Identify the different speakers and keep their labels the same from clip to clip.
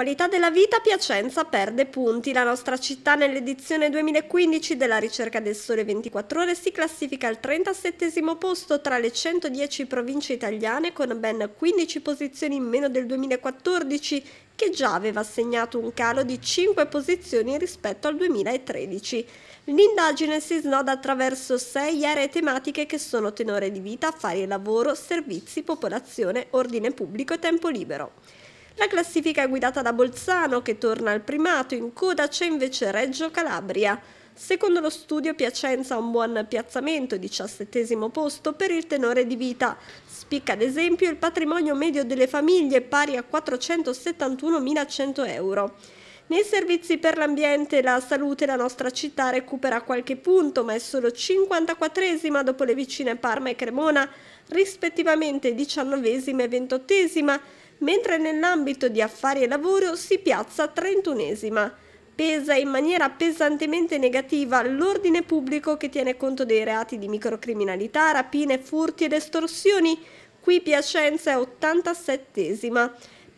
Speaker 1: Qualità della vita Piacenza perde punti. La nostra città nell'edizione 2015 della ricerca del Sole 24 Ore si classifica al 37 posto tra le 110 province italiane con ben 15 posizioni in meno del 2014 che già aveva segnato un calo di 5 posizioni rispetto al 2013. L'indagine si snoda attraverso sei aree tematiche che sono tenore di vita, affari e lavoro, servizi, popolazione, ordine pubblico e tempo libero. La classifica è guidata da Bolzano che torna al primato, in coda c'è invece Reggio Calabria. Secondo lo studio Piacenza ha un buon piazzamento, diciassettesimo posto per il tenore di vita. Spicca ad esempio il patrimonio medio delle famiglie pari a 471.100 euro. Nei servizi per l'ambiente e la salute la nostra città recupera qualche punto, ma è solo 54esima dopo le vicine Parma e Cremona, rispettivamente 19esima e 28esima, mentre nell'ambito di affari e lavoro si piazza 31esima pesa in maniera pesantemente negativa l'ordine pubblico che tiene conto dei reati di microcriminalità, rapine, furti ed estorsioni. Qui Piacenza è 87esima.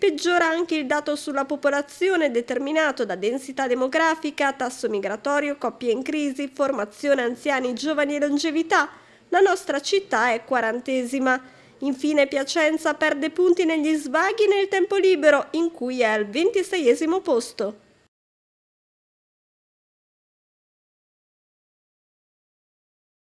Speaker 1: Peggiora anche il dato sulla popolazione determinato da densità demografica, tasso migratorio, coppie in crisi, formazione anziani, giovani e longevità. La nostra città è quarantesima. Infine Piacenza perde punti negli svaghi nel tempo libero, in cui è al ventiseiesimo posto.